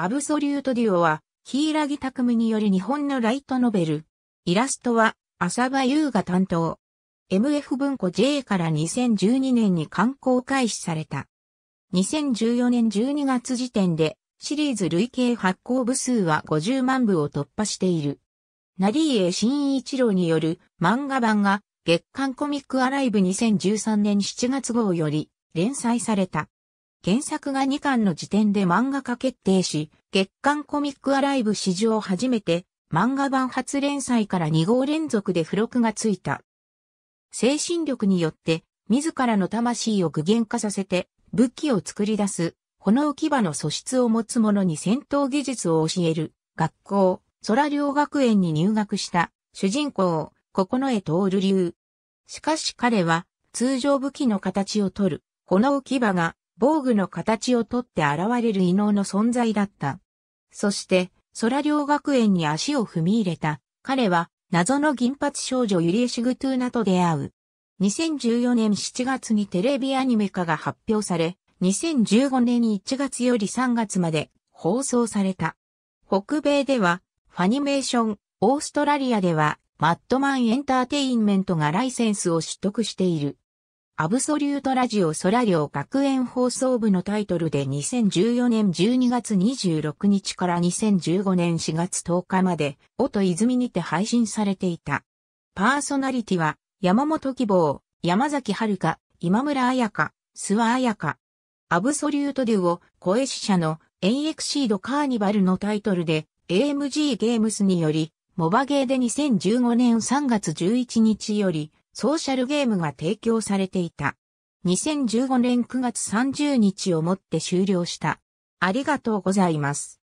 アブソリュートデュオは、ヒラギタクムによる日本のライトノベル。イラストは、浅場優が担当。MF 文庫 J から2012年に刊行開始された。2014年12月時点で、シリーズ累計発行部数は50万部を突破している。ナ成江新一郎による漫画版が月刊コミックアライブ2013年7月号より連載された。原作が2巻の時点で漫画化決定し、月刊コミックアライブ史上初めて漫画版初連載から2号連続で付録がついた。精神力によって自らの魂を具現化させて武器を作り出す、炎場の素質を持つ者に戦闘技術を教える、学校、空寮学園に入学した主人公、九重徹流。しかし彼は通常武器の形をとる、炎場が防具の形をとって現れる異能の存在だった。そして、空両学園に足を踏み入れた、彼は、謎の銀髪少女ユリエシグトゥーナと出会う。2014年7月にテレビアニメ化が発表され、2015年1月より3月まで放送された。北米では、ファニメーション、オーストラリアでは、マットマンエンターテインメントがライセンスを取得している。アブソリュートラジオ空オ学園放送部のタイトルで2014年12月26日から2015年4月10日まで、音泉にて配信されていた。パーソナリティは、山本希望、山崎遥香、今村彩香、諏訪彩香。アブソリュートデュオ、声死者の、エンエクシードカーニバルのタイトルで、AMG ゲームスにより、モバゲーで2015年3月11日より、ソーシャルゲームが提供されていた。2015年9月30日をもって終了した。ありがとうございます。